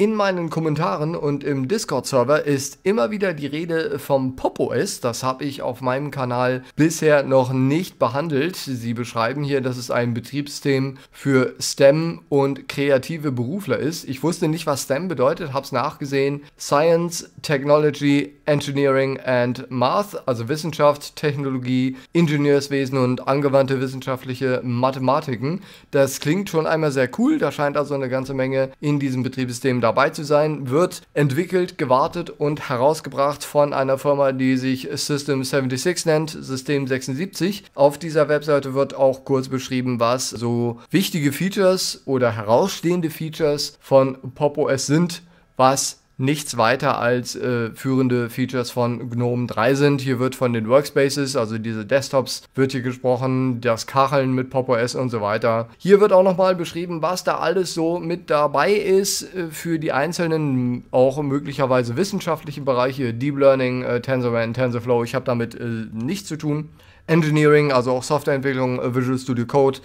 In meinen Kommentaren und im Discord-Server ist immer wieder die Rede vom PopOS. Das habe ich auf meinem Kanal bisher noch nicht behandelt. Sie beschreiben hier, dass es ein Betriebssystem für STEM und kreative Berufler ist. Ich wusste nicht, was STEM bedeutet, habe es nachgesehen. Science, Technology, Engineering and Math, also Wissenschaft, Technologie, Ingenieurswesen und angewandte wissenschaftliche Mathematiken. Das klingt schon einmal sehr cool, da scheint also eine ganze Menge in diesem Betriebssystem dabei zu sein. Wird entwickelt, gewartet und herausgebracht von einer Firma, die sich System 76 nennt, System 76. Auf dieser Webseite wird auch kurz beschrieben, was so wichtige Features oder herausstehende Features von PopOS sind, was nichts weiter als äh, führende Features von GNOME 3 sind. Hier wird von den Workspaces, also diese Desktops, wird hier gesprochen, das Kacheln mit PopOS und so weiter. Hier wird auch nochmal beschrieben, was da alles so mit dabei ist äh, für die einzelnen, auch möglicherweise wissenschaftlichen Bereiche, Deep Learning, äh, TensorRand, TensorFlow. Ich habe damit äh, nichts zu tun. Engineering, also auch Softwareentwicklung, äh, Visual Studio Code,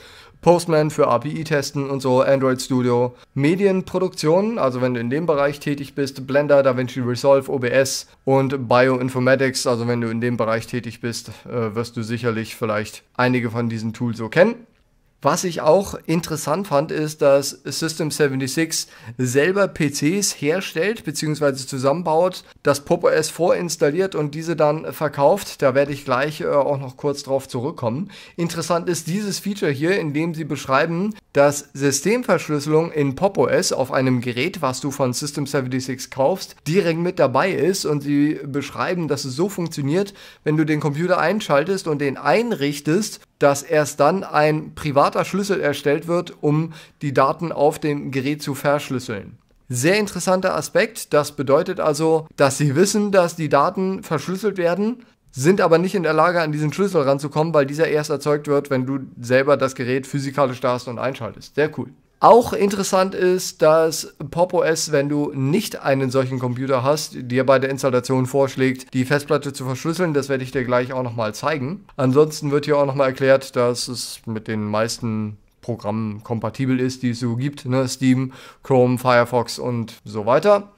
Postman für API testen und so, Android Studio, Medienproduktion, also wenn du in dem Bereich tätig bist, Blender, DaVinci Resolve, OBS und Bioinformatics, also wenn du in dem Bereich tätig bist, äh, wirst du sicherlich vielleicht einige von diesen Tools so kennen. Was ich auch interessant fand, ist, dass System76 selber PCs herstellt bzw. zusammenbaut, das Pop OS vorinstalliert und diese dann verkauft. Da werde ich gleich äh, auch noch kurz drauf zurückkommen. Interessant ist dieses Feature hier, in dem sie beschreiben, dass Systemverschlüsselung in Pop OS auf einem Gerät, was du von System76 kaufst, direkt mit dabei ist und sie beschreiben, dass es so funktioniert, wenn du den Computer einschaltest und den einrichtest, dass erst dann ein privat privater Schlüssel erstellt wird, um die Daten auf dem Gerät zu verschlüsseln. Sehr interessanter Aspekt. Das bedeutet also, dass Sie wissen, dass die Daten verschlüsselt werden, sind aber nicht in der Lage, an diesen Schlüssel ranzukommen, weil dieser erst erzeugt wird, wenn du selber das Gerät physikalisch da hast und einschaltest. Sehr cool. Auch interessant ist, dass Pop OS, wenn du nicht einen solchen Computer hast, dir bei der Installation vorschlägt, die Festplatte zu verschlüsseln. Das werde ich dir gleich auch nochmal zeigen. Ansonsten wird hier auch nochmal erklärt, dass es mit den meisten Programmen kompatibel ist, die es so gibt, ne? Steam, Chrome, Firefox und so weiter.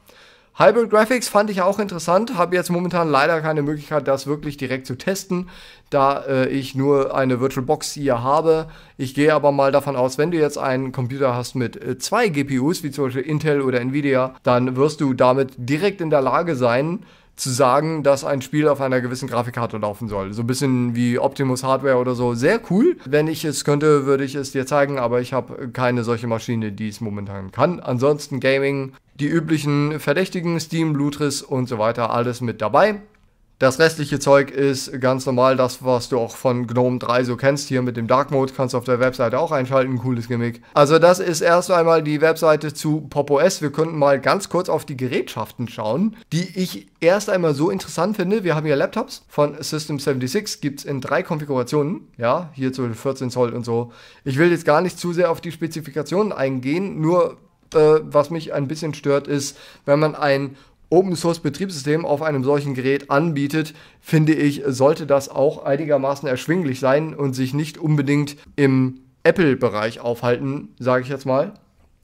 Hybrid Graphics fand ich auch interessant, habe jetzt momentan leider keine Möglichkeit, das wirklich direkt zu testen, da äh, ich nur eine VirtualBox hier habe. Ich gehe aber mal davon aus, wenn du jetzt einen Computer hast mit äh, zwei GPUs, wie zum Beispiel Intel oder Nvidia, dann wirst du damit direkt in der Lage sein, zu sagen, dass ein Spiel auf einer gewissen Grafikkarte laufen soll. So ein bisschen wie Optimus Hardware oder so. Sehr cool. Wenn ich es könnte, würde ich es dir zeigen, aber ich habe keine solche Maschine, die es momentan kann. Ansonsten Gaming, die üblichen Verdächtigen, Steam, Lutris und so weiter, alles mit dabei. Das restliche Zeug ist ganz normal das, was du auch von GNOME 3 so kennst. Hier mit dem Dark Mode kannst du auf der Webseite auch einschalten. Cooles Gimmick. Also das ist erst einmal die Webseite zu Pop OS. Wir könnten mal ganz kurz auf die Gerätschaften schauen, die ich erst einmal so interessant finde. Wir haben hier Laptops von System76. Gibt es in drei Konfigurationen. Ja, hier zu 14 Zoll und so. Ich will jetzt gar nicht zu sehr auf die Spezifikationen eingehen. Nur, äh, was mich ein bisschen stört, ist, wenn man ein Open Source Betriebssystem auf einem solchen Gerät anbietet, finde ich, sollte das auch einigermaßen erschwinglich sein und sich nicht unbedingt im Apple-Bereich aufhalten, sage ich jetzt mal.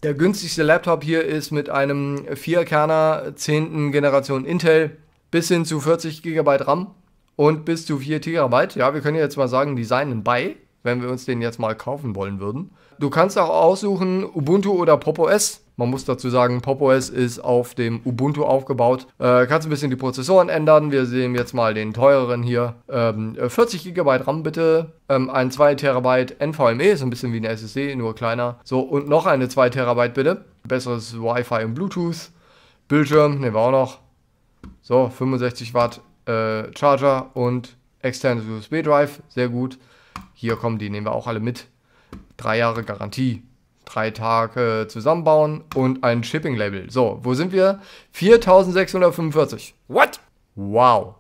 Der günstigste Laptop hier ist mit einem 4-Kerner 10. Generation Intel bis hin zu 40 GB RAM und bis zu 4 TB. Ja, wir können jetzt mal sagen, designen bei, wenn wir uns den jetzt mal kaufen wollen würden. Du kannst auch aussuchen Ubuntu oder Pop! OS. Man muss dazu sagen, Pop OS ist auf dem Ubuntu aufgebaut. Äh, kannst ein bisschen die Prozessoren ändern. Wir sehen jetzt mal den teureren hier. Ähm, 40 äh, GB RAM bitte. Ähm, ein 2 TB NVMe, ist ein bisschen wie eine SSD, nur kleiner. So, und noch eine 2 TB bitte. Besseres Wi-Fi und Bluetooth. Bildschirm nehmen wir auch noch. So, 65 Watt äh, Charger und externes USB-Drive, sehr gut. Hier kommen die, nehmen wir auch alle mit. Drei Jahre Garantie, drei Tage zusammenbauen und ein Shipping-Label. So, wo sind wir? 4645. What? Wow.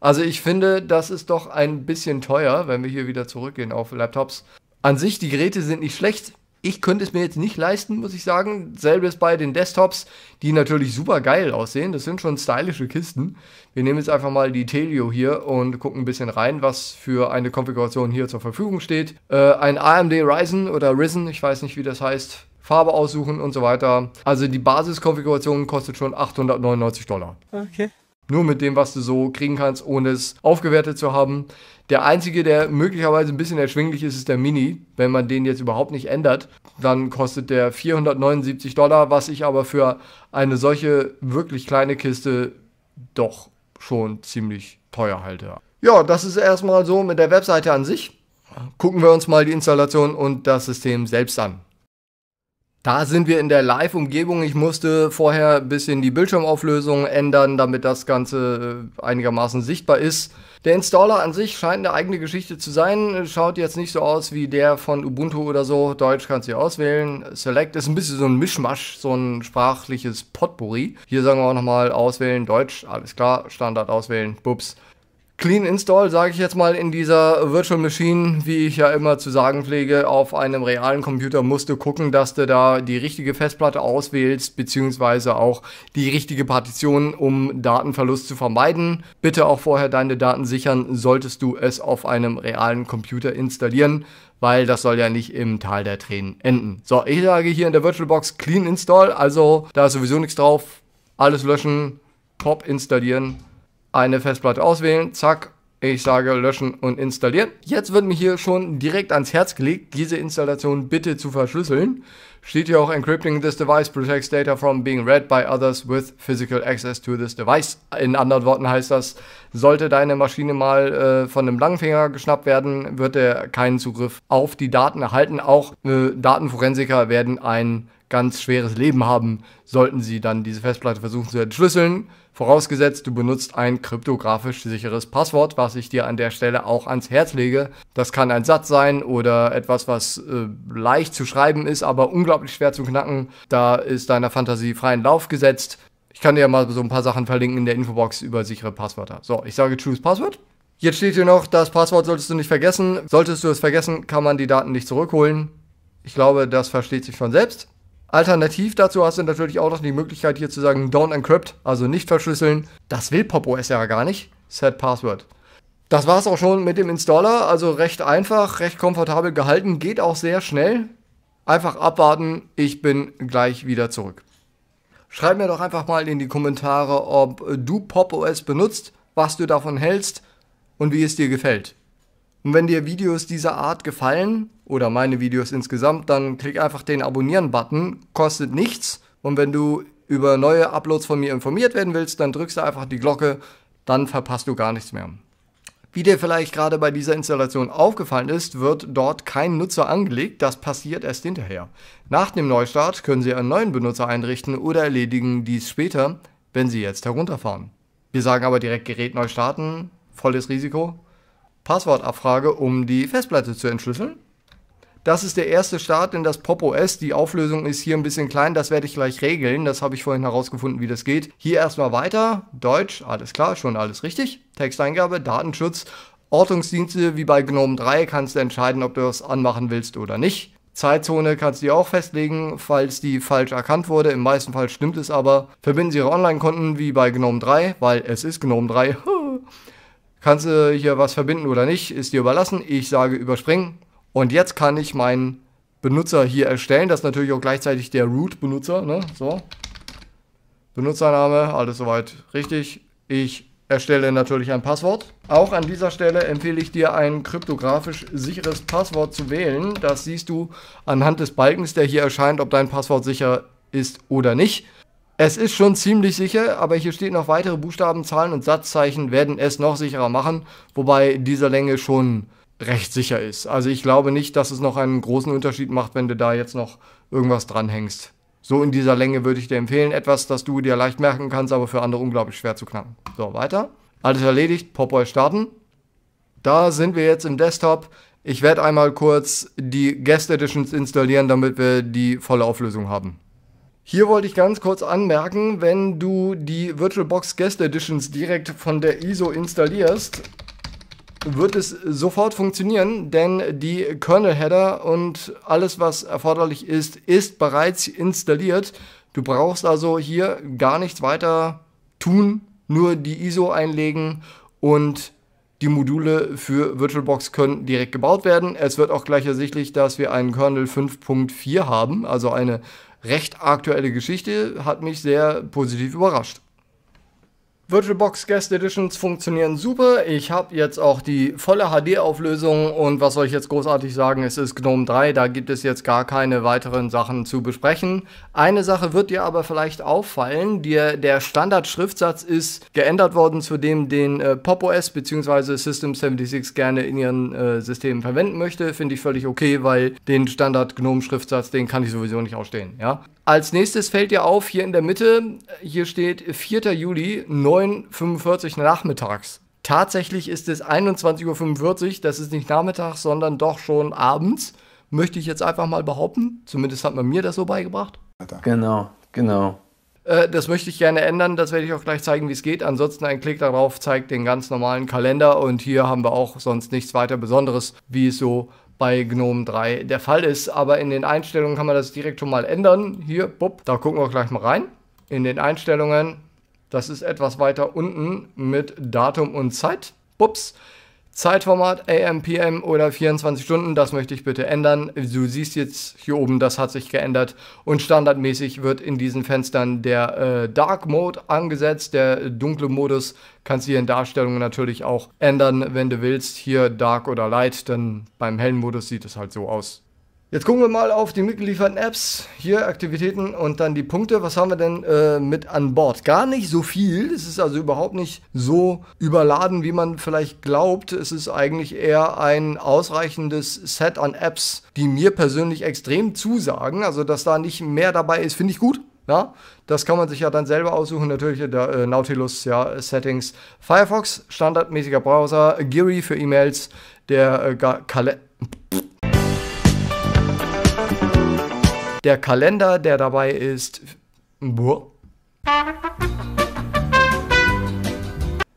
Also ich finde, das ist doch ein bisschen teuer, wenn wir hier wieder zurückgehen auf Laptops. An sich, die Geräte sind nicht schlecht. Ich könnte es mir jetzt nicht leisten, muss ich sagen. Selbes bei den Desktops, die natürlich super geil aussehen. Das sind schon stylische Kisten. Wir nehmen jetzt einfach mal die Telio hier und gucken ein bisschen rein, was für eine Konfiguration hier zur Verfügung steht. Äh, ein AMD Ryzen oder Risen, ich weiß nicht, wie das heißt. Farbe aussuchen und so weiter. Also die Basiskonfiguration kostet schon 899 Dollar. Okay. Nur mit dem, was du so kriegen kannst, ohne es aufgewertet zu haben. Der einzige, der möglicherweise ein bisschen erschwinglich ist, ist der Mini. Wenn man den jetzt überhaupt nicht ändert, dann kostet der 479 Dollar, was ich aber für eine solche wirklich kleine Kiste doch schon ziemlich teuer halte. Ja, das ist erstmal so mit der Webseite an sich. Gucken wir uns mal die Installation und das System selbst an. Da sind wir in der Live-Umgebung. Ich musste vorher ein bisschen die Bildschirmauflösung ändern, damit das Ganze äh, einigermaßen sichtbar ist. Der Installer an sich scheint eine eigene Geschichte zu sein. Schaut jetzt nicht so aus wie der von Ubuntu oder so. Deutsch kannst du auswählen. Select ist ein bisschen so ein Mischmasch, so ein sprachliches Potpourri. Hier sagen wir auch nochmal auswählen, Deutsch, alles klar, Standard auswählen, bups. Clean Install, sage ich jetzt mal, in dieser Virtual Machine, wie ich ja immer zu sagen pflege, auf einem realen Computer musst du gucken, dass du da die richtige Festplatte auswählst, beziehungsweise auch die richtige Partition, um Datenverlust zu vermeiden. Bitte auch vorher deine Daten sichern, solltest du es auf einem realen Computer installieren, weil das soll ja nicht im Tal der Tränen enden. So, ich sage hier in der VirtualBox Clean Install, also da ist sowieso nichts drauf, alles löschen, Pop installieren eine Festplatte auswählen, zack, ich sage löschen und installieren. Jetzt wird mir hier schon direkt ans Herz gelegt, diese Installation bitte zu verschlüsseln. Steht hier auch Encrypting this device protects data from being read by others with physical access to this device. In anderen Worten heißt das, sollte deine Maschine mal äh, von einem Langfinger geschnappt werden, wird er keinen Zugriff auf die Daten erhalten. Auch äh, Datenforensiker werden einen ganz schweres Leben haben, sollten sie dann diese Festplatte versuchen zu entschlüsseln. Vorausgesetzt, du benutzt ein kryptografisch sicheres Passwort, was ich dir an der Stelle auch ans Herz lege. Das kann ein Satz sein oder etwas, was äh, leicht zu schreiben ist, aber unglaublich schwer zu knacken. Da ist deiner Fantasie freien Lauf gesetzt. Ich kann dir mal so ein paar Sachen verlinken in der Infobox über sichere Passwörter. So, ich sage Choose Passwort. Jetzt steht hier noch, das Passwort solltest du nicht vergessen. Solltest du es vergessen, kann man die Daten nicht zurückholen. Ich glaube, das versteht sich von selbst. Alternativ dazu hast du natürlich auch noch die Möglichkeit, hier zu sagen, don't encrypt, also nicht verschlüsseln. Das will PopOS ja gar nicht. Set Password. Das war's auch schon mit dem Installer. Also recht einfach, recht komfortabel gehalten, geht auch sehr schnell. Einfach abwarten, ich bin gleich wieder zurück. Schreib mir doch einfach mal in die Kommentare, ob du PopOS benutzt, was du davon hältst und wie es dir gefällt. Und wenn dir Videos dieser Art gefallen oder meine Videos insgesamt, dann klick einfach den Abonnieren-Button, kostet nichts. Und wenn du über neue Uploads von mir informiert werden willst, dann drückst du einfach die Glocke, dann verpasst du gar nichts mehr. Wie dir vielleicht gerade bei dieser Installation aufgefallen ist, wird dort kein Nutzer angelegt, das passiert erst hinterher. Nach dem Neustart können Sie einen neuen Benutzer einrichten oder erledigen dies später, wenn Sie jetzt herunterfahren. Wir sagen aber direkt Gerät neu starten, volles Risiko, Passwortabfrage, um die Festplatte zu entschlüsseln. Das ist der erste Start in das Pop OS. Die Auflösung ist hier ein bisschen klein, das werde ich gleich regeln. Das habe ich vorhin herausgefunden, wie das geht. Hier erstmal weiter. Deutsch, alles klar, schon alles richtig. Texteingabe, Datenschutz, Ortungsdienste, wie bei GNOME 3 kannst du entscheiden, ob du das anmachen willst oder nicht. Zeitzone kannst du auch festlegen, falls die falsch erkannt wurde. Im meisten Fall stimmt es aber. Verbinden Sie Ihre Online-Konten wie bei GNOME 3, weil es ist GNOME 3. Kannst du hier was verbinden oder nicht, ist dir überlassen. Ich sage überspringen. Und jetzt kann ich meinen Benutzer hier erstellen. Das ist natürlich auch gleichzeitig der Root-Benutzer. Ne? So. Benutzername, alles soweit richtig. Ich erstelle natürlich ein Passwort. Auch an dieser Stelle empfehle ich dir ein kryptografisch sicheres Passwort zu wählen. Das siehst du anhand des Balkens, der hier erscheint, ob dein Passwort sicher ist oder nicht. Es ist schon ziemlich sicher, aber hier steht noch weitere Buchstaben, Zahlen und Satzzeichen werden es noch sicherer machen, wobei diese Länge schon recht sicher ist. Also ich glaube nicht, dass es noch einen großen Unterschied macht, wenn du da jetzt noch irgendwas dranhängst. So in dieser Länge würde ich dir empfehlen. Etwas, das du dir leicht merken kannst, aber für andere unglaublich schwer zu knacken. So, weiter. Alles erledigt. Popeye starten. Da sind wir jetzt im Desktop. Ich werde einmal kurz die Guest Editions installieren, damit wir die volle Auflösung haben. Hier wollte ich ganz kurz anmerken, wenn du die VirtualBox Guest Editions direkt von der ISO installierst, wird es sofort funktionieren, denn die Kernel-Header und alles, was erforderlich ist, ist bereits installiert. Du brauchst also hier gar nichts weiter tun, nur die ISO einlegen und die Module für VirtualBox können direkt gebaut werden. Es wird auch gleich ersichtlich, dass wir einen Kernel 5.4 haben, also eine recht aktuelle Geschichte, hat mich sehr positiv überrascht. VirtualBox Guest Editions funktionieren super. Ich habe jetzt auch die volle HD-Auflösung und was soll ich jetzt großartig sagen, es ist GNOME 3, da gibt es jetzt gar keine weiteren Sachen zu besprechen. Eine Sache wird dir aber vielleicht auffallen, dir, der Standardschriftsatz ist geändert worden zu dem, den äh, PopOS bzw. System76 gerne in ihren äh, Systemen verwenden möchte. Finde ich völlig okay, weil den Standard GNOME-Schriftsatz, den kann ich sowieso nicht ausstehen. Ja? Als nächstes fällt dir auf, hier in der Mitte, hier steht 4. Juli 9. 9.45 Uhr nachmittags. Tatsächlich ist es 21.45 Uhr, das ist nicht nachmittags, sondern doch schon abends, möchte ich jetzt einfach mal behaupten. Zumindest hat man mir das so beigebracht. Genau, genau. Äh, das möchte ich gerne ändern, das werde ich auch gleich zeigen, wie es geht. Ansonsten ein Klick darauf zeigt den ganz normalen Kalender und hier haben wir auch sonst nichts weiter Besonderes, wie es so bei GNOME 3 der Fall ist. Aber in den Einstellungen kann man das direkt schon mal ändern. Hier, bupp, da gucken wir auch gleich mal rein. In den Einstellungen das ist etwas weiter unten mit Datum und Zeit. Ups. Zeitformat AM, PM oder 24 Stunden, das möchte ich bitte ändern. Du siehst jetzt hier oben, das hat sich geändert und standardmäßig wird in diesen Fenstern der äh, Dark Mode angesetzt, der dunkle Modus. Kannst du hier in Darstellungen natürlich auch ändern, wenn du willst. Hier Dark oder Light, denn beim hellen Modus sieht es halt so aus. Jetzt gucken wir mal auf die mitgelieferten Apps. Hier Aktivitäten und dann die Punkte. Was haben wir denn äh, mit an Bord? Gar nicht so viel. Es ist also überhaupt nicht so überladen, wie man vielleicht glaubt. Es ist eigentlich eher ein ausreichendes Set an Apps, die mir persönlich extrem zusagen. Also, dass da nicht mehr dabei ist, finde ich gut. Ja, das kann man sich ja dann selber aussuchen. Natürlich der äh, Nautilus, ja, Settings. Firefox, standardmäßiger Browser. Geary für E-Mails. Der äh, Kalender. Der Kalender, der dabei ist. Boah.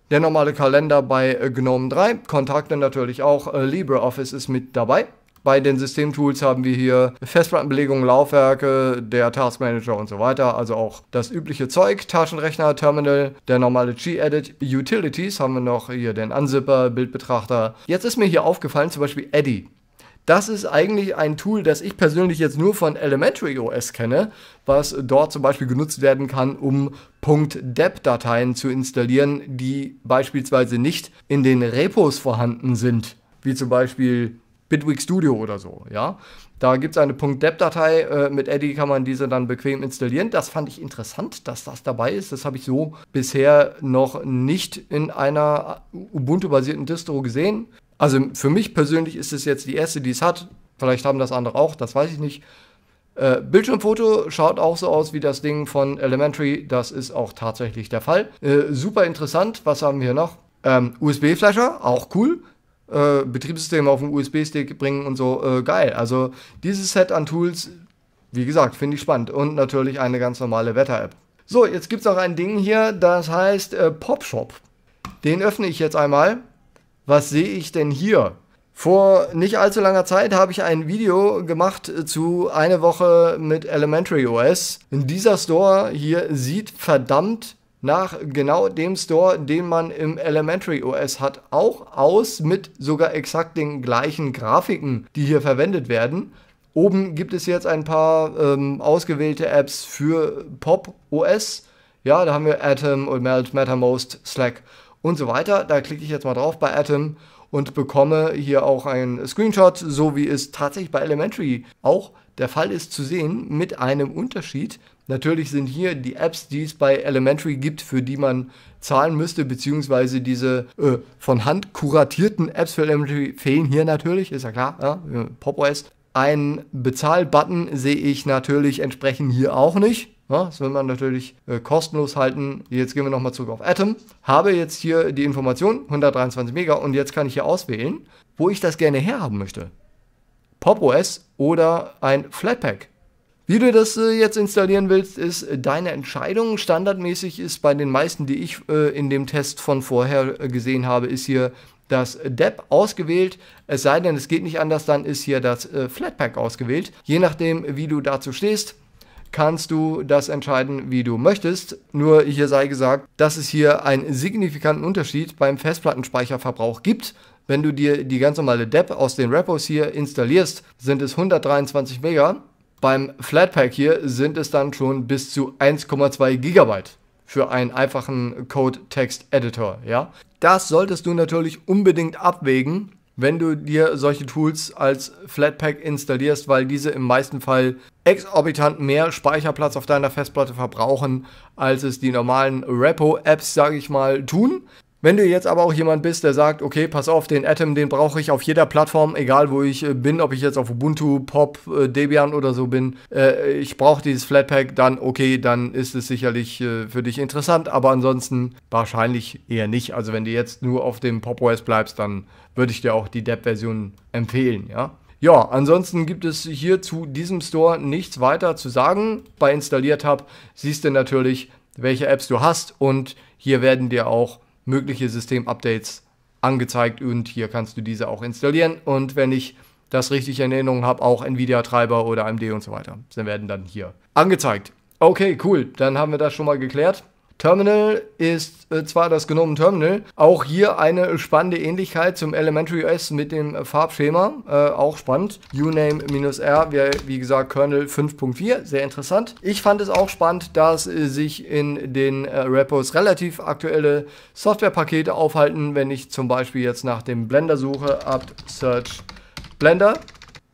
Der normale Kalender bei GNOME 3, Kontakte natürlich auch, äh, LibreOffice ist mit dabei. Bei den Systemtools haben wir hier Festplattenbelegung, Laufwerke, der Taskmanager und so weiter. Also auch das übliche Zeug, Taschenrechner, Terminal, der normale G-Edit, Utilities haben wir noch, hier den Unzipper, Bildbetrachter. Jetzt ist mir hier aufgefallen, zum Beispiel Eddy. Das ist eigentlich ein Tool, das ich persönlich jetzt nur von Elementary OS kenne, was dort zum Beispiel genutzt werden kann, um .deb-Dateien zu installieren, die beispielsweise nicht in den Repos vorhanden sind, wie zum Beispiel Bitwig Studio oder so, ja. Da gibt es eine .deb-Datei, äh, mit Eddy kann man diese dann bequem installieren. Das fand ich interessant, dass das dabei ist. Das habe ich so bisher noch nicht in einer Ubuntu-basierten Distro gesehen. Also für mich persönlich ist es jetzt die erste, die es hat. Vielleicht haben das andere auch, das weiß ich nicht. Äh, Bildschirmfoto schaut auch so aus wie das Ding von Elementary. Das ist auch tatsächlich der Fall. Äh, super interessant. Was haben wir noch? Ähm, USB-Flasher, auch cool. Äh, Betriebssystem auf den USB-Stick bringen und so. Äh, geil. Also dieses Set an Tools, wie gesagt, finde ich spannend. Und natürlich eine ganz normale Wetter-App. So, jetzt gibt es noch ein Ding hier, das heißt äh, PopShop. Den öffne ich jetzt einmal was sehe ich denn hier? Vor nicht allzu langer Zeit habe ich ein Video gemacht äh, zu einer Woche mit Elementary OS. Dieser Store hier sieht verdammt nach genau dem Store, den man im Elementary OS hat, auch aus mit sogar exakt den gleichen Grafiken, die hier verwendet werden. Oben gibt es jetzt ein paar ähm, ausgewählte Apps für Pop OS. Ja, da haben wir Atom und Melt, Mattermost, Slack und so weiter. Da klicke ich jetzt mal drauf bei Atom und bekomme hier auch einen Screenshot, so wie es tatsächlich bei Elementary auch der Fall ist zu sehen, mit einem Unterschied. Natürlich sind hier die Apps, die es bei Elementary gibt, für die man zahlen müsste, beziehungsweise diese äh, von Hand kuratierten Apps für Elementary fehlen hier natürlich, ist ja klar, ja, äh, PopOS. Ein Bezahlbutton sehe ich natürlich entsprechend hier auch nicht. Ja, das will man natürlich äh, kostenlos halten. Jetzt gehen wir nochmal zurück auf Atom. Habe jetzt hier die Information, 123 Mega, und jetzt kann ich hier auswählen, wo ich das gerne herhaben möchte. Pop OS oder ein Flatpak. Wie du das äh, jetzt installieren willst, ist äh, deine Entscheidung. Standardmäßig ist bei den meisten, die ich äh, in dem Test von vorher äh, gesehen habe, ist hier das DEP ausgewählt. Es sei denn, es geht nicht anders, dann ist hier das äh, Flatpak ausgewählt. Je nachdem, wie du dazu stehst, kannst du das entscheiden, wie du möchtest. Nur hier sei gesagt, dass es hier einen signifikanten Unterschied beim Festplattenspeicherverbrauch gibt. Wenn du dir die ganz normale DAP aus den Repos hier installierst, sind es 123 Mega. Beim Flatpak hier sind es dann schon bis zu 1,2 GB für einen einfachen Code-Text-Editor, ja. Das solltest du natürlich unbedingt abwägen, wenn du dir solche Tools als Flatpak installierst, weil diese im meisten Fall exorbitant mehr Speicherplatz auf deiner Festplatte verbrauchen, als es die normalen Repo-Apps, sage ich mal, tun. Wenn du jetzt aber auch jemand bist, der sagt, okay, pass auf, den Atom, den brauche ich auf jeder Plattform, egal wo ich äh, bin, ob ich jetzt auf Ubuntu, Pop, äh, Debian oder so bin, äh, ich brauche dieses Flatpak, dann okay, dann ist es sicherlich äh, für dich interessant, aber ansonsten wahrscheinlich eher nicht. Also wenn du jetzt nur auf dem Pop OS bleibst, dann würde ich dir auch die depp version empfehlen, ja. Ja, ansonsten gibt es hier zu diesem Store nichts weiter zu sagen. Bei installiert hab siehst du natürlich, welche Apps du hast und hier werden dir auch mögliche System-Updates angezeigt und hier kannst du diese auch installieren. Und wenn ich das richtig in Erinnerung habe, auch Nvidia-Treiber oder AMD und so weiter. Sie werden dann hier angezeigt. Okay, cool. Dann haben wir das schon mal geklärt. Terminal ist äh, zwar das genommen Terminal, auch hier eine spannende Ähnlichkeit zum Elementary OS mit dem Farbschema, äh, auch spannend. Uname-R wäre wie gesagt Kernel 5.4, sehr interessant. Ich fand es auch spannend, dass äh, sich in den äh, Repos relativ aktuelle Softwarepakete aufhalten, wenn ich zum Beispiel jetzt nach dem Blender suche, apt search Blender,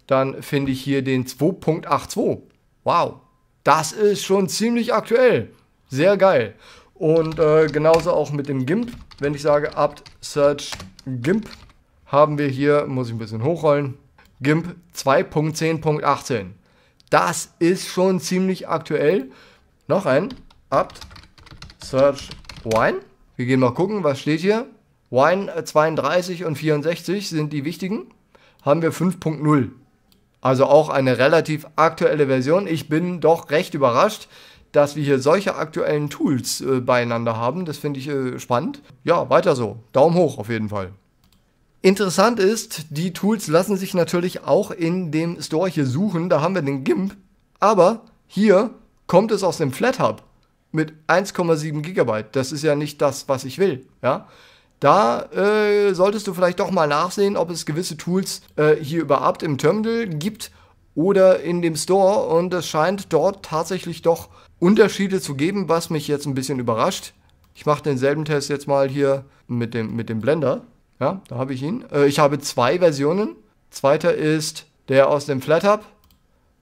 dann finde ich hier den 2.82. Wow, das ist schon ziemlich aktuell. Sehr geil. Und äh, genauso auch mit dem GIMP. Wenn ich sage apt search GIMP, haben wir hier, muss ich ein bisschen hochrollen, GIMP 2.10.18. Das ist schon ziemlich aktuell. Noch ein apt search wine. Wir gehen mal gucken, was steht hier. Wine 32 und 64 sind die wichtigen. Haben wir 5.0. Also auch eine relativ aktuelle Version. Ich bin doch recht überrascht dass wir hier solche aktuellen Tools äh, beieinander haben. Das finde ich äh, spannend. Ja, weiter so. Daumen hoch auf jeden Fall. Interessant ist, die Tools lassen sich natürlich auch in dem Store hier suchen. Da haben wir den GIMP. Aber hier kommt es aus dem FlatHub mit 1,7 GB. Das ist ja nicht das, was ich will. Ja? Da äh, solltest du vielleicht doch mal nachsehen, ob es gewisse Tools äh, hier überhaupt im Terminal gibt oder in dem Store und es scheint dort tatsächlich doch Unterschiede zu geben, was mich jetzt ein bisschen überrascht. Ich mache denselben Test jetzt mal hier mit dem, mit dem Blender. Ja, da habe ich ihn. Äh, ich habe zwei Versionen. Zweiter ist der aus dem FlatHub,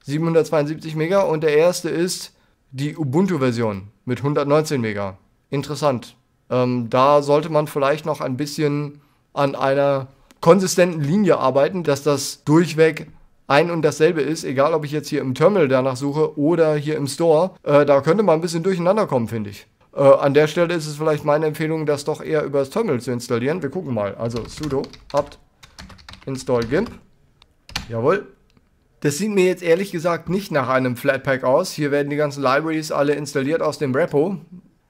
772 Mega. Und der erste ist die Ubuntu-Version mit 119 Mega. Interessant. Ähm, da sollte man vielleicht noch ein bisschen an einer konsistenten Linie arbeiten, dass das durchweg ein und dasselbe ist, egal ob ich jetzt hier im Terminal danach suche oder hier im Store. Äh, da könnte man ein bisschen durcheinander kommen, finde ich. Äh, an der Stelle ist es vielleicht meine Empfehlung, das doch eher über das Terminal zu installieren. Wir gucken mal. Also sudo apt install gimp. Jawohl, das sieht mir jetzt ehrlich gesagt nicht nach einem Flatpak aus. Hier werden die ganzen Libraries alle installiert aus dem Repo.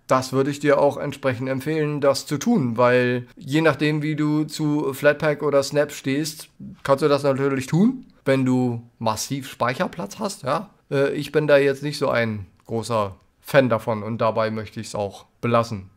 Das würde ich dir auch entsprechend empfehlen, das zu tun, weil je nachdem, wie du zu Flatpak oder Snap stehst, kannst du das natürlich tun wenn du massiv Speicherplatz hast. Ja? Äh, ich bin da jetzt nicht so ein großer Fan davon und dabei möchte ich es auch belassen.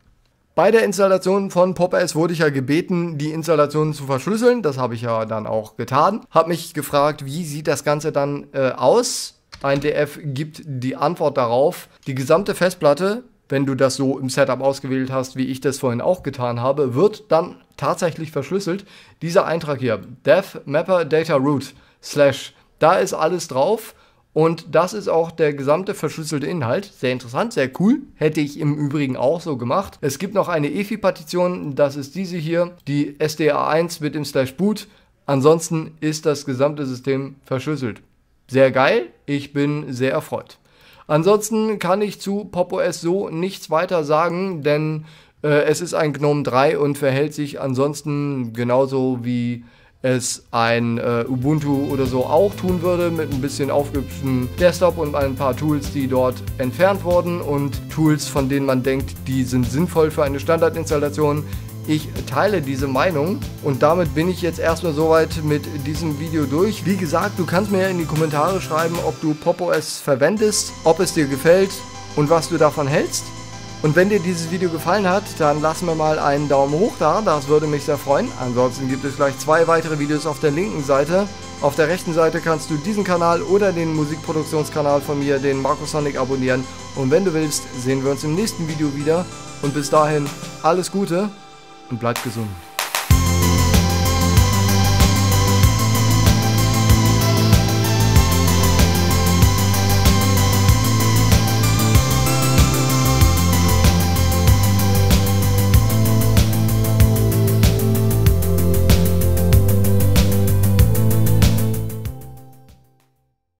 Bei der Installation von PopS wurde ich ja gebeten, die Installation zu verschlüsseln. Das habe ich ja dann auch getan. Habe mich gefragt, wie sieht das Ganze dann äh, aus? Ein DF gibt die Antwort darauf. Die gesamte Festplatte, wenn du das so im Setup ausgewählt hast, wie ich das vorhin auch getan habe, wird dann tatsächlich verschlüsselt. Dieser Eintrag hier, Dev Mapper Data Root slash. Da ist alles drauf. Und das ist auch der gesamte verschlüsselte Inhalt. Sehr interessant, sehr cool. Hätte ich im Übrigen auch so gemacht. Es gibt noch eine EFI-Partition, das ist diese hier, die SDA1 mit dem Slash Boot. Ansonsten ist das gesamte System verschlüsselt. Sehr geil, ich bin sehr erfreut. Ansonsten kann ich zu PopOS so nichts weiter sagen, denn äh, es ist ein GNOME 3 und verhält sich ansonsten genauso wie es ein äh, Ubuntu oder so auch tun würde, mit ein bisschen aufgehübschtem Desktop und ein paar Tools, die dort entfernt wurden und Tools, von denen man denkt, die sind sinnvoll für eine Standardinstallation. Ich teile diese Meinung und damit bin ich jetzt erstmal soweit mit diesem Video durch. Wie gesagt, du kannst mir in die Kommentare schreiben, ob du PopOS verwendest, ob es dir gefällt und was du davon hältst. Und wenn dir dieses Video gefallen hat, dann lass mir mal einen Daumen hoch da, das würde mich sehr freuen. Ansonsten gibt es gleich zwei weitere Videos auf der linken Seite. Auf der rechten Seite kannst du diesen Kanal oder den Musikproduktionskanal von mir, den Markusonic, abonnieren. Und wenn du willst, sehen wir uns im nächsten Video wieder. Und bis dahin, alles Gute und bleib gesund.